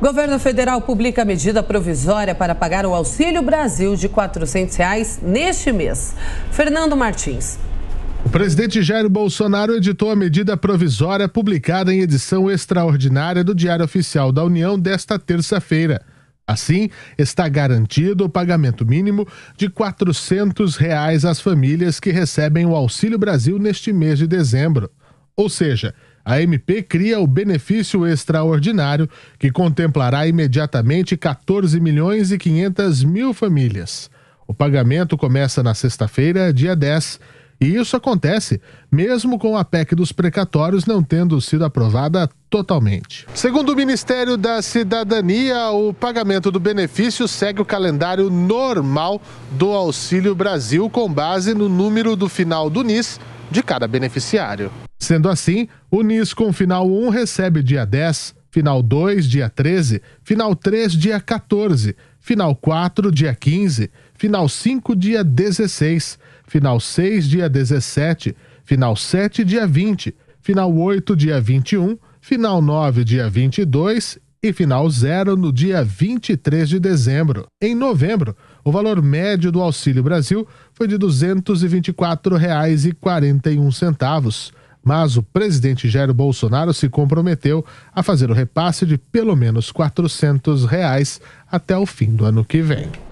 Governo federal publica medida provisória para pagar o Auxílio Brasil de R$ 400 reais neste mês. Fernando Martins. O presidente Jair Bolsonaro editou a medida provisória publicada em edição extraordinária do Diário Oficial da União desta terça-feira. Assim, está garantido o pagamento mínimo de R$ 400 reais às famílias que recebem o Auxílio Brasil neste mês de dezembro. Ou seja, a MP cria o benefício extraordinário que contemplará imediatamente 14 milhões e 500 mil famílias. O pagamento começa na sexta-feira, dia 10, e isso acontece mesmo com a PEC dos precatórios não tendo sido aprovada totalmente. Segundo o Ministério da Cidadania, o pagamento do benefício segue o calendário normal do Auxílio Brasil com base no número do final do NIS de cada beneficiário. Sendo assim, o NIS com final 1 recebe dia 10, final 2 dia 13, final 3 dia 14, final 4 dia 15, final 5 dia 16, final 6 dia 17, final 7 dia 20, final 8 dia 21, final 9 dia 22 e final zero no dia 23 de dezembro. Em novembro, o valor médio do Auxílio Brasil foi de R$ 224,41 mas o presidente Jair Bolsonaro se comprometeu a fazer o repasse de pelo menos R$ 400 reais até o fim do ano que vem.